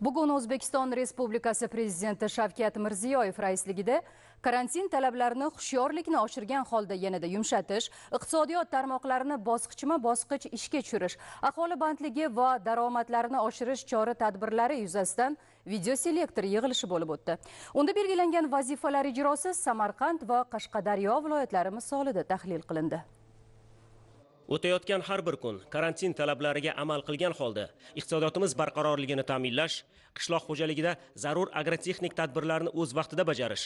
bugun o'zbekiston respublikasi prezidenti shavkat mirziyoyev raisligida karantin talablarini hushyorlikni oshirgan holda yanada yumshatish iqtisodiyot tarmoqlarini bosqichma bosqich ishga tushirish aholi bandligi va daromadlarini oshirish chora tadbirlari yuzasidan video selektor yig'ilishi bo'lib o'tdi unda belgilangan vazifalar ijrosi samarqand va qashqadaryo viloyatlari misolida tahlil qilindi O'tayotgan har bir kun karantin talablariga amal qilgan holda iqtisodiyotimiz barqarorligini ta'minlash, qishloq xo'jaligida zarur agrotexnik tadbirlarni o'z vaqtida bajarish,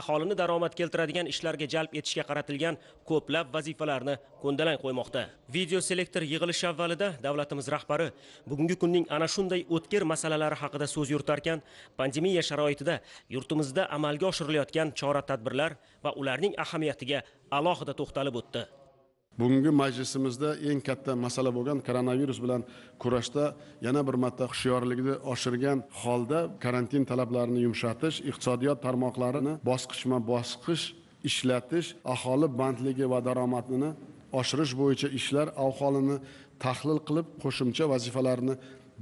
aholini daromad keltiradigan ishlarga jalb etishga qaratilgan ko'plab vazifalarni ko'ndalang qo'ymoqda. Video selektor yig'ilishi avvalida davlatimiz rahbari bugungi kunning ana shunday o'tkir masalalari haqida so'z yuritarkan, pandemiya sharoitida yurtimizda amalga oshirilayotgan chora-tadbirlar va ularning ahamiyatiga alohida to'xtalib o'tdi. bugungi majlisimizda eng katta masala bo'lgan koronavirus bilan kurashda yana bir marta hushyorlikni oshirgan holda karantin talablarini yumshatish iqtisodiyot tarmoqlarini bosqichma bosqich ishlatish aholi bandligi va daromadini oshirish bo'yicha ishlar ahvolini tahlil qilib qo'shimcha vazifalarni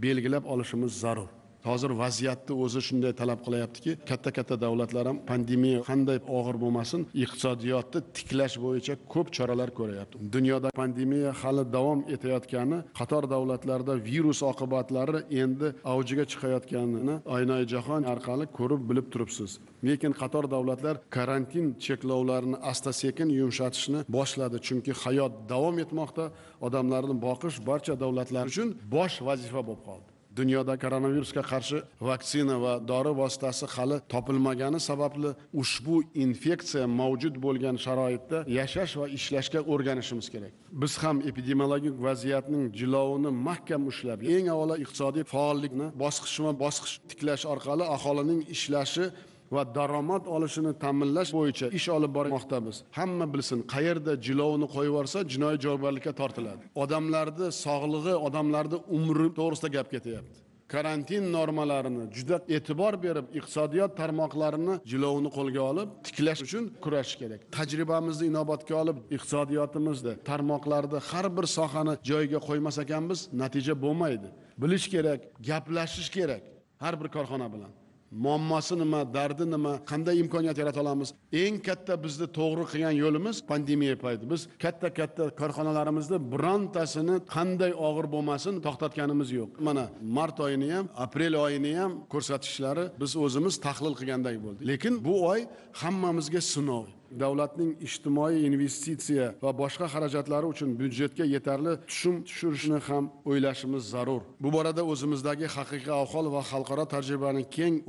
belgilab olishimiz zarur hozir vaziyatni o'zi shunday talab qilyaptiki katta katta davlatlar ham pandemiya qanday og'ir bo'lmasin iqtisodiyotni tiklash bo'yicha ko'p choralar ko'ryapti dunyoda pandemiya hali davom etayotgani qator davlatlarda virus oqibatlari endi avjiga chiqayotganini oynai jahon orqali ko'rib bilib turibsiz lekin qator davlatlar karantin cheklovlarini asta sekin yumshatishni boshladi chunki hayot davom etmoqda odamlarni boqish barcha davlatlar uchun bosh vazifa bo'lib qoldi dunyoda koronavirusga qarshi vaksina va dori vositasi hali topilmagani sababli ushbu infeksiya mavjud bo'lgan sharoitda yashash va ishlashga o'rganishimiz kerak biz ham epidemiologik vaziyatning jilovini mahkam ushlab eng avvalo iqtisodiy faollikni bosqichma bosqich tiklash orqali aholining ishlashi va daromad olishini ta'minlash bo'yicha ish olib bormoqdamiz hamma bilsin qayerda jilovni qo'yib yuborsa jinoiy javobgarlikka tortiladi odamlarni sog'lig'i odamlarni umri to'g'risida gap ketyapti karantin normalarini juda e'tibor berib iqtisodiyot tarmoqlarini jilovini qo'lga olib tiklash uchun kurashish kerak tajribamizni inobatga olib iqtisodiyotimizni tarmoqlarni har bir sohani joyiga qo'ymas ekanmiz natija bo'lmaydi bilish kerak gaplashish kerak har bir korxona bilan muammosi nima dardi nima qanday imkoniyat yarata olamiz eng katta bizni to'g'ri qilgan yo'limiz pandemiya payti biz katta katta korxonalarimizni birontasini qanday og'ir bo'lmasin to'xtatganimiz yo'q mana mart oyini ham aprel oyini ham ko'rsatishlari biz o'zimiz tahlil qilganday bo'ldi lekin bu oy hammamizga sinov davlatning ijtimoiy investitsiya va boshqa xarajatlari uchun byudjetga yetarli tushum tushirishni ham o'ylashimiz zarur bu borada o'zimizdagi haqiqiy ahvol va xalqaro tajribani keng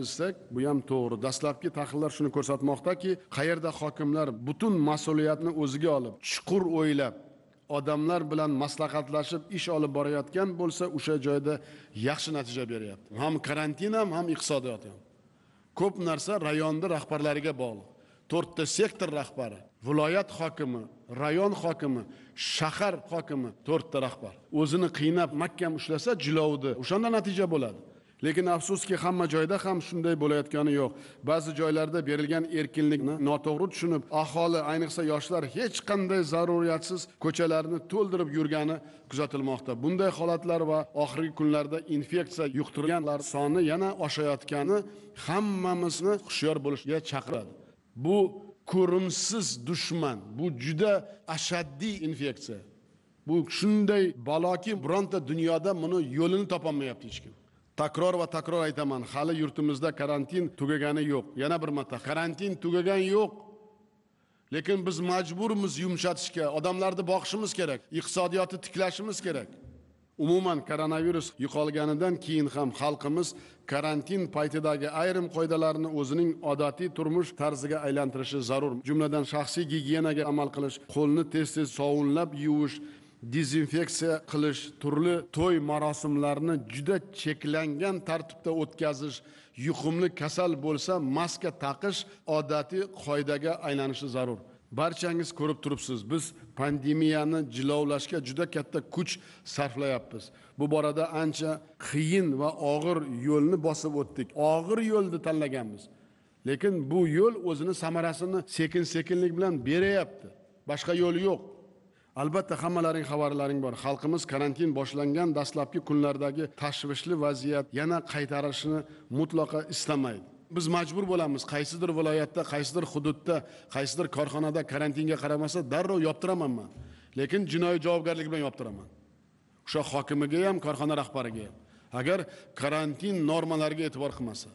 desak bu ham to'g'ri dastlabki tahlillar shuni ko'rsatmoqdaki qayerda hokimlar butun mas'uliyatni o'ziga olib chuqur o'ylab odamlar bilan maslahatlashib ish olib borayotgan bo'lsa o'sha joyda yaxshi natija beryapti ham karantin ham ham iqtisodiyot ham ko'p narsa rayonni rahbarlariga bog'liq to'rtta sektor rahbari viloyat hokimi rayon hokimi shahar hokimi to'rtta rahbar o'zini qiynab mahkam ushlasa jilovni o'shanda natija bo'ladi lekin afsuski hamma joyda ham shunday bo'layotgani yo'q ba'zi joylarda berilgan erkinlikni noto'g'ri tushunib aholi ayniqsa yoshlar hech qanday zaruriyatsiz ko'chalarni to'ldirib yurgani kuzatilmoqda bunday holatlar va oxirgi kunlarda infeksiya yuqtirganlar soni yana oshayotgani hammamizni hushyor bo'lishga chaqiradi bu ko'rimsiz dushman bu juda ashaddiy infeksiya bu shunday baloki bironta dunyoda buni yo'lini topolmayapti hech kim takror va takror aytaman hali yurtimizda karantin tugagani yo'q yana bir marta karantin tugagan yo'q lekin biz majburmiz yumshatishga odamlarni boqishimiz kerak iqtisodiyotni tiklashimiz kerak umuman koronavirus yo'qolganidan keyin ham xalqimiz karantin paytidagi ayrim qoidalarni o'zining odatiy turmush tarziga aylantirishi zarur jumladan shaxsiy gigiyenaga amal qilish qo'lni tez tez sovunlab yuvish dezinfeksiya qilish turli to'y marosimlarini juda cheklangan tartibda o'tkazish yuqumli kasal bo'lsa maska taqish odatiy qoidaga aylanishi zarur barchangiz ko'rib turibsiz biz pandemiyani jilovlashga juda katta kuch sarflayapmiz bu borada ancha qiyin va og'ir yo'lni bosib o'tdik og'ir yo'lni tanlaganmiz lekin bu yo'l o'zini samarasini sekin sekinlik bilan beryapti boshqa yo'li yo'q albatta hammalaring xabarlaring bor xalqimiz karantin boshlangan dastlabki kunlardagi tashvishli vaziyat yana qaytarilishini mutlaqo istamaydi biz majbur bo'lamiz qaysidir viloyatda qaysidir hududda qaysidir korxonada karantinga qaramasa darrov yoptiraman man lekin jinoiy javobgarlik bilan yoptiraman o'sha hokimiga ham korxona rahbariga ham agar karantin normalariga e'tibor qilmasa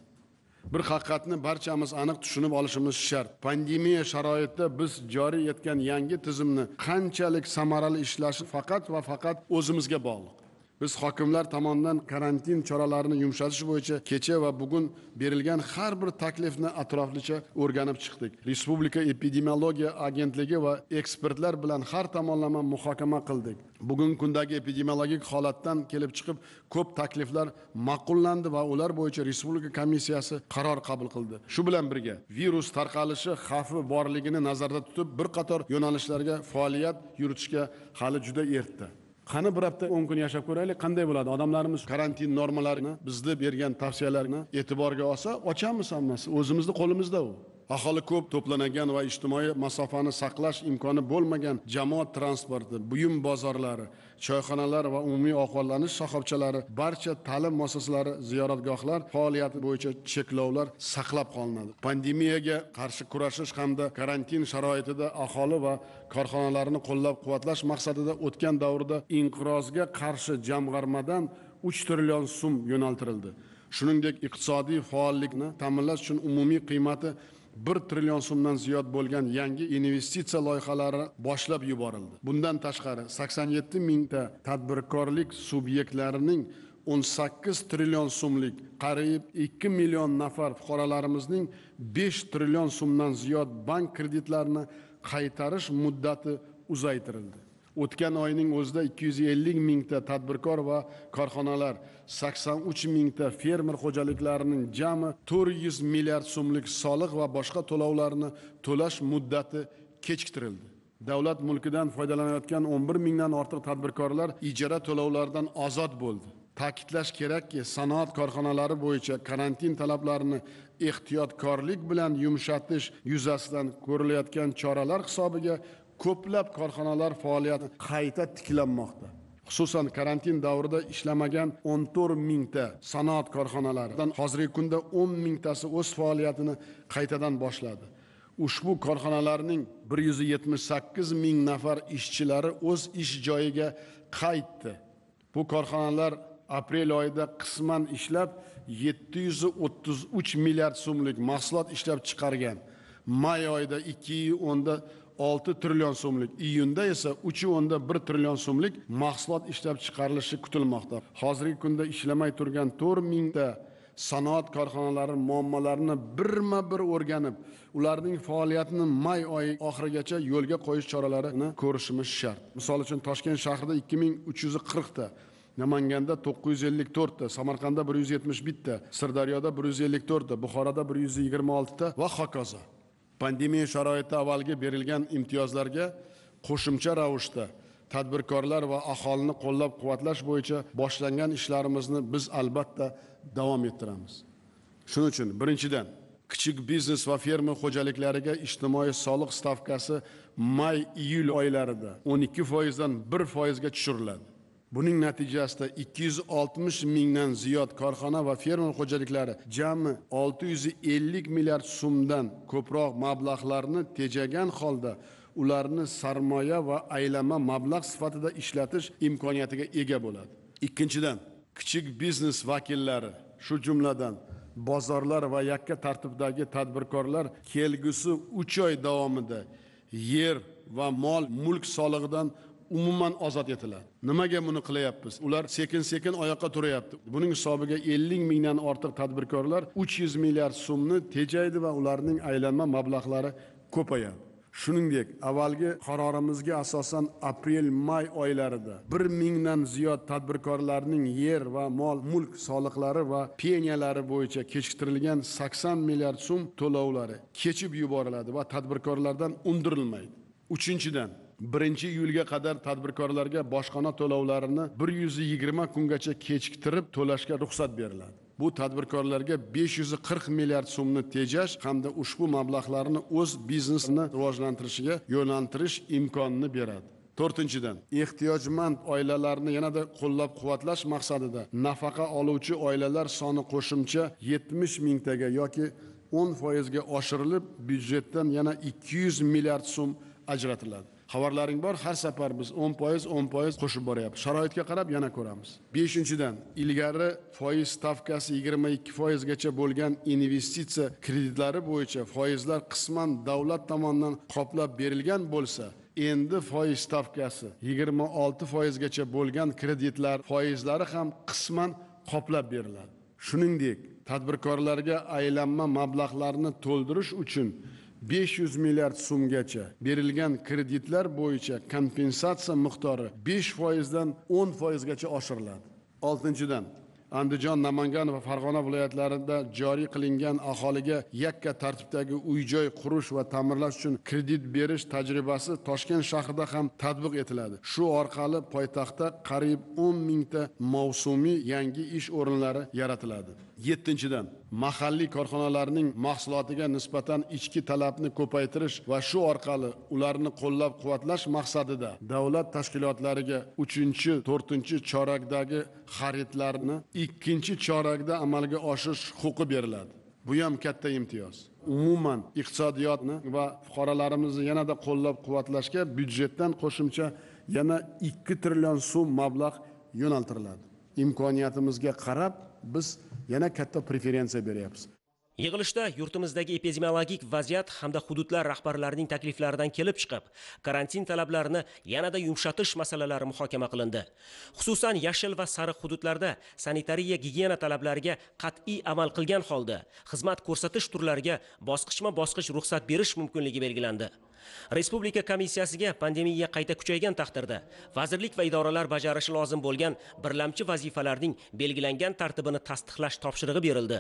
bir haqiqatni barchamiz aniq tushunib olishimiz shart pandemiya sharoitida biz joriy etgan yangi tizimni qanchalik samarali ishlashi faqat va faqat o'zimizga bog'liq biz hokimlar tomonidan karantin choralarini yumshatish bo'yicha kecha va bugun berilgan har bir taklifni atroflicha o'rganib chiqdik respublika epidemiologiya agentligi va ekspertlar bilan har tomonlama muhokama qildik bugungi kundagi epidemiologik holatdan kelib chiqib ko'p takliflar ma'qullandi va ular bo'yicha respublika komissiyasi qaror qabul qildi shu bilan birga virus tarqalishi xavfi borligini nazarda tutib bir qator yo'nalishlarga faoliyat yuritishga hali juda erta qani bir hafta o'n kun yashab ko'raylik qanday bo'ladi odamlarimiz karantin normalarini bizni bergan tavsiyalarni e'tiborga olsa ochamiz hammasi o'zimizni qo'limizda u aholi ko'p to'planadigan va ijtimoiy masofani saqlash imkoni bo'lmagan jamoat transporti buyum bozorlari choyxonalar va umumiy ovqatlanish shoxobchalari barcha ta'lim muassasalari ziyoratgohlar faoliyati bo'yicha cheklovlar saqlab qolinadi pandemiyaga qarshi kurashish hamda karantin sharoitida aholi va korxonalarni qo'llab quvvatlash maqsadida o'tgan davrda inqirozga qarshi jamg'armadan uch trillion so'm yo'naltirildi shuningdek iqtisodiy faollikni ta'minlash uchun umumiy qiymati 1 trillion so'mdan ziyod bo'lgan yangi investitsiya loyihalari boshlab yuborildi bundan tashqari 87 mingta tadbirkorlik subyektlarining 18 trillion so'mlik qariyb 2 million nafar fuqarolarimizning 5 trillion so'mdan ziyod bank kreditlarini qaytarish muddati uzaytirildi o'tgan oyning o'zida 250 mingta tadbirkor va korxonalar 83 mingta fermer xo'jaliklarining jami 400 milliard so'mlik soliq va boshqa to'lovlarni to'lash muddati kechiktirildi davlat mulkidan foydalanayotgan 11 mingdan ortiq tadbirkorlar ijara to'lovlaridan ozod bo'ldi ta'kidlash kerakki sanoat korxonalari bo'yicha karantin talablarini ehtiyotkorlik bilan yumshatish yuzasidan ko'rilayotgan choralar hisobiga ko'plab korxonalar faoliyati qayta tiklanmoqda xususan karantin davrida ishlamagan o'n to'rt mingta sanoat korxonalaridan hozirgi kunda o'n mingtasi o'z faoliyatini qaytadan boshladi ushbu korxonalarning bir yuz yetmish sakkiz ming nafar ishchilari o'z ish joyiga qaytdi bu korxonalar aprel oyida qisman ishlab yetti yuz o'ttiz uch milliard so'mlik mahsulot ishlab chiqargan may oyida ikki o'nda olti trillion so'mlik iyunda esa uch o'nda bir trillion so'mlik mahsulot ishlab chiqarilishi kutilmoqda hozirgi kunda ishlamay turgan to'rt mingta sanoat korxonalari muammolarini birma bir o'rganib ularning faoliyatini may oyi oxirigacha yo'lga qo'yish choralarini ko'rishimiz shart misol uchun toshkent shahrida ikki ming uch yuz qirqta namanganda to'qqiz yuz ellik to'rtta samarqandda bir yuz yetmish bitta sirdaryoda bir yuz ellik to'rtta buxoroda bir yuz yigirma oltita va hokazo pandemiya sharoiti avvalgi berilgan imtiyozlarga qo'shimcha ravishda tadbirkorlar va aholini qo'llab quvvatlash bo'yicha boshlangan ishlarimizni biz albatta davom ettiramiz shuning uchun birinchidan kichik biznes va fermer xo'jaliklariga ijtimoiy soliq stavkasi may iyul oylarida o'n ikki foizdan bir foizga tushiriladi buning natijasida 260 mingdan ziyod korxona va fermer xo'jaliklari jami 650 milliard so'mdan ko'proq mablag'larni tejagan holda ularni sarmoya va aylama mablag' sifatida ishlatish imkoniyatiga ega bo'ladi ikkinchidan kichik biznes vakillari shu jumladan bozorlar va yakka tartibdagi tadbirkorlar kelgusi uch oy davomida yer va mol mulk solig'idan umuman ozod etiladi nimaga buni qilyapmiz ular sekin sekin oyoqqa turyapti buning hisobiga ellik mingdan ortiq tadbirkorlar uch yuz milliard so'mni tejaydi va ularning aylanma mablag'lari ko'payadi shuningdek avvalgi qarorimizga asosan aprel may oylarida bir mingdan ziyod tadbirkorlarning yer va mol mulk soliqlari va peniyalari bo'yicha kechiktirilgan sakson milliard so'm to'lovlari kechib yuboriladi va tadbirkorlardan undirilmaydi uchinchidan birinchi iyulga qadar tadbirkorlarga boshqona to'lovlarini bir yuz yigirma kungacha kechiktirib to'lashga ruxsat beriladi bu tadbirkorlarga besh yuz qirq milliard so'mni tejash hamda ushbu mablag'larni o'z biznesini rivojlantirishiga yo'naltirish imkonini beradi to'rtinchidan ehtiyojmand oilalarni yanada qo'llab quvvatlash maqsadida nafaqa oluvchi oilalar soni qo'shimcha yetmish mingtaga yoki o'n foizga oshirilib byudjetdan yana ikki yuz milliard so'm ajratiladi xabarlaring bor har safar biz o'n foiz o'n foiz qo'shib boryapmiz sharoitga qarab yana ko'ramiz beshinchidan ilgari foiz stavkasi yigirma ikki foizgacha bo'lgan investitsiya kreditlari bo'yicha foizlar qisman davlat tomonidan qoplab berilgan bo'lsa endi foiz stavkasi yigirma olti foizgacha bo'lgan kreditlar foizlari ham qisman qoplab beriladi shuningdek tadbirkorlarga aylanma mablag'larni to'ldirish uchun 500 milliard so'mgacha berilgan kreditlar bo'yicha kompensatsiya miqdori 5 foizdan 10 foizgacha oshiriladi oltinchidan andijon namangan va farg'ona viloyatlarida joriy qilingan aholiga yakka tartibdagi uy joy qurish va ta'mirlash uchun kredit berish tajribasi toshkent shahrida ham tatbiq etiladi shu orqali poytaxtda qariyb o'n mingta mavsumiy yangi ish o'rinlari yaratiladi yettinchidan mahalliy korxonalarning mahsulotiga nisbatan ichki talabni ko'paytirish va shu orqali ularni qo'llab quvvatlash maqsadida davlat tashkilotlariga uchinchi to'rtinchi chorakdagi xaridlarni ikkinchi chorakda amalga oshirish huquqi beriladi bu ham katta imtiyoz umuman iqtisodiyotni va fuqarolarimizni yanada qo'llab quvvatlashga byudjetdan qo'shimcha yana ikki trillion so'm mablag' yo'naltiriladi imkoniyatimizga qarab biz yana katta preferensiya beryapmiz yig'ilishda yurtimizdagi epidemiologik vaziyat hamda hududlar rahbarlarining takliflaridan kelib chiqib karantin talablarini yanada yumshatish masalalari muhokama qilindi xususan yashil va sariq hududlarda sanitariya gigiyena talablariga qat'iy amal qilgan holda xizmat ko'rsatish turlariga bosqichma bosqich ruxsat berish mumkinligi belgilandi respublika komissiyasiga pandemiya qayta kuchaygan taqdirda vazirlik va idoralar bajarishi lozim bo'lgan birlamchi vazifalarning belgilangan tartibini tasdiqlash topshirig'i berildi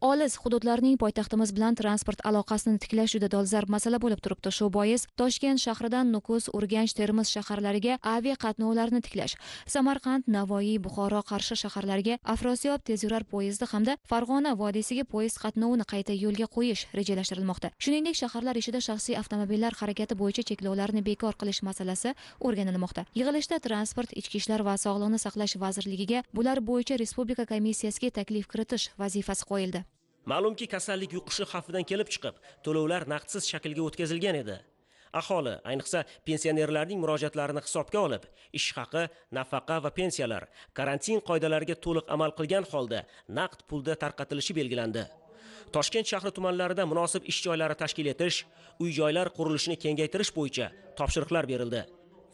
olis hududlarning poytaxtimiz bilan transport aloqasini tiklash juda dolzarb masala bo'lib turibdi shu bois toshkent shahridan nukus urganch termiz shaharlariga avia qatnovlarni tiklash samarqand navoiy buxoro qarshi shaharlariga afrosiyob tezyurar poyezdi hamda farg'ona vodiysiga poyezd qatnovini qayta yo'lga qo'yish rejalashtirilmoqda shuningdek shaharlar ichida shaxsiy avtomobillar harakati bo'yicha cheklovlarni bekor qilish masalasi o'rganilmoqda yig'ilishda transport ichki ishlar va sog'liqni saqlash vazirligiga bular bo'yicha respublika komissiyasiga taklif kiritish vazifasi qo'yildi ma'lumki kasallik yuqishi xavfidan kelib chiqib to'lovlar naqdsiz shaklga o'tkazilgan edi aholi ayniqsa pensionerlarning murojaatlarini hisobga olib ish haqi nafaqa va pensiyalar karantin qoidalariga to'liq amal qilgan holda naqd pulda tarqatilishi belgilandi toshkent shahri tumanlarida munosib ish joylari tashkil etish uy joylar qurilishini kengaytirish bo'yicha topshiriqlar berildi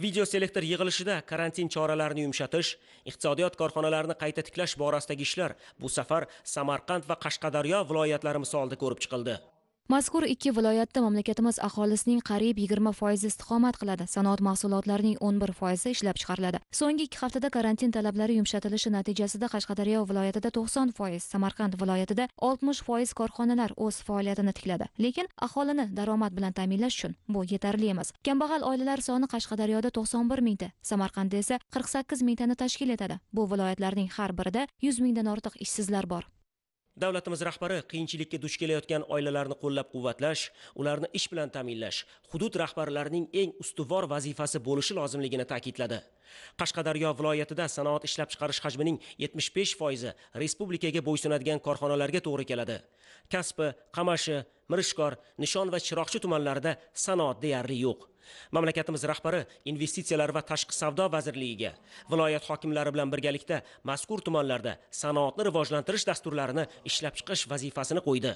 videoselektor yig'ilishida karantin choralarini yumshatish iqtisodiyot korxonalarini qayta tiklash borasidagi ishlar bu safar samarqand va qashqadaryo viloyatlari misolida ko'rib chiqildi mazkur ikki viloyatda mamlakatimiz aholisining qariyb yigirma foizi istiqomat qiladi sanoat mahsulotlarining o'n bir foizi ishlab chiqariladi so'nggi ikki haftada karantin talablari yumshatilishi natijasida qashqadaryo viloyatida to'qson foiz samarqand viloyatida oltmish foiz korxonalar o'z faoliyatini tikladi lekin aholini daromad bilan ta'minlash uchun bu yetarli emas kambag'al oilalar soni qashqadaryoda to'qson bir mingta samarqandda esa qirq sakkiz mingtani tashkil etadi bu viloyatlarning har birida yuz mingdan ortiq ishsizlar bor davlatimiz rahbari qiyinchilikka duch kelayotgan oilalarni qo'llab quvvatlash ularni ish bilan ta'minlash hudud rahbarlarining eng ustuvor vazifasi bo'lishi lozimligini ta'kidladi qashqadaryo viloyatida sanoat ishlab chiqarish hajmining 75 foizi respublikaga bo'ysunadigan korxonalarga to'g'ri keladi kasbi qamashi mirishkor nishon va chiroqchi tumanlarida sanoat deyarli yo'q mamlakatimiz rahbari investitsiyalar va tashqi savdo vazirligiga viloyat hokimlari bilan birgalikda mazkur tumanlarda sanoatni rivojlantirish dasturlarini ishlab chiqish vazifasini qo'ydi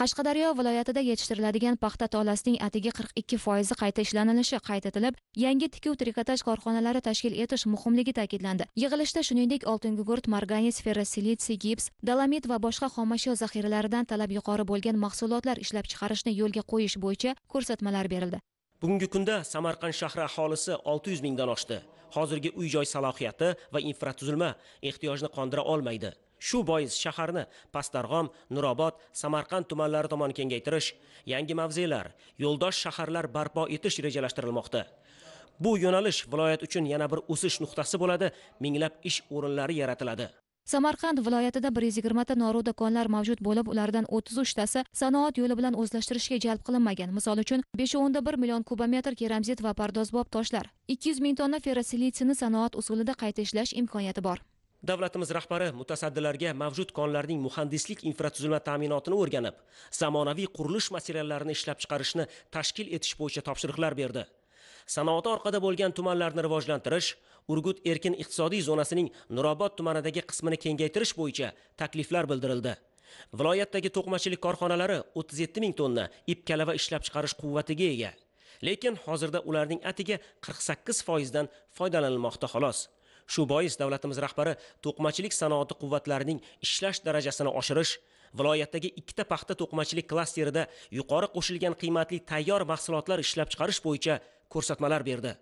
qashqadaryo viloyatida yetishtiriladigan paxta tolasining atigi 42 foizi qayta ishlanilishi qayd etilib yangi tikuv trikotaj korxonalari tashkil etish muhimligi ta'kidlandi yig'ilishda shuningdek oltingugurt marganis ferrosilitsiy gips dolomit va boshqa xomashyo zaxiralaridan talab yuqori bo'lgan mahsulotlar ishlab chiqarishni yo'lga qo'yish bo'yicha ko'rsatmalar berildi bugungi kunda samarqand shahri aholisi 600 mingdan oshdi hozirgi uy joy salohiyati va infratuzilma ehtiyojni qondira olmaydi shu bois shaharni pastdarg'om nurobod samarqand tumanlari tomon kengaytirish yangi mavzelar yo'ldosh shaharlar barpo etish rejalashtirilmoqda bu yo'nalish viloyat uchun yana bir o'sish nuqtasi bo'ladi minglab ish o'rinlari yaratiladi samarqand viloyatida bir yuz yigirmata do'konlar mavjud bo'lib ulardan o'ttiz uchtasi sanoat yo'li bilan o'zlashtirishga jalb qilinmagan misol uchun besh o'nda bir million kubometr keramzit va pardozbob toshlar ikki yuz ming tonna ferrosilitsiyni sanoat usulida qayta ishlash imkoniyati bor davlatimiz rahbari mutasaddilarga mavjud konlarning muhandislik infratuzilma ta'minotini o'rganib zamonaviy qurilish materiallarini ishlab chiqarishni tashkil etish bo'yicha topshiriqlar berdi sanoati orqada bo'lgan tumanlarni rivojlantirish urgut erkin iqtisodiy zonasining nurobod tumanidagi qismini kengaytirish bo'yicha takliflar bildirildi viloyatdagi to'qimachilik korxonalari 37 ming tonna ip kalava ishlab chiqarish quvvatiga ega lekin hozirda ularning atigi 48 foizdan foydalanilmoqda xolos shu bois davlatimiz rahbari to'qimachilik sanoati quvvatlarining ishlash darajasini oshirish viloyatdagi ikkita paxta to'qimachilik klasterida yuqori qo'shilgan qiymatli tayyor mahsulotlar ishlab chiqarish bo'yicha ko'rsatmalar berdi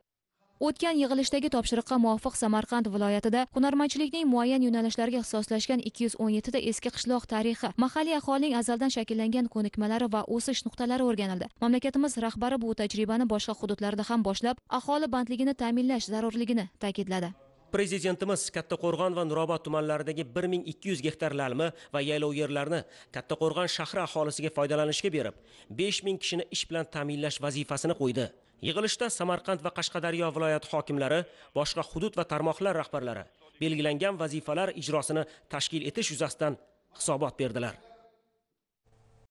o'tgan yig'ilishdagi topshiriqqa muvofiq samarqand viloyatida hunarmandchilikning muayyan yo'nalishlariga ixtisoslashgan 217 ta eski qishloq tarixi mahalliy aholining azaldan shakllangan ko'nikmalari va o'sish nuqtalari o'rganildi mamlakatimiz rahbari bu tajribani boshqa hududlarda ham boshlab aholi bandligini ta'minlash zarurligini ta'kidladi prezidentimiz kattaqo'rg'on va nurobod tumanlaridagi 1200 gektar lalmi va yaylov yerlarni kattaqo'rg'on shahri aholisiga foydalanishga berib 5000 kishini ish bilan ta'minlash vazifasini qo'ydi yig'ilishda samarqand va qashqadaryo viloyat hokimlari boshqa hudud va tarmoqlar rahbarlari belgilangan vazifalar ijrosini tashkil etish yuzasidan hisobot berdilar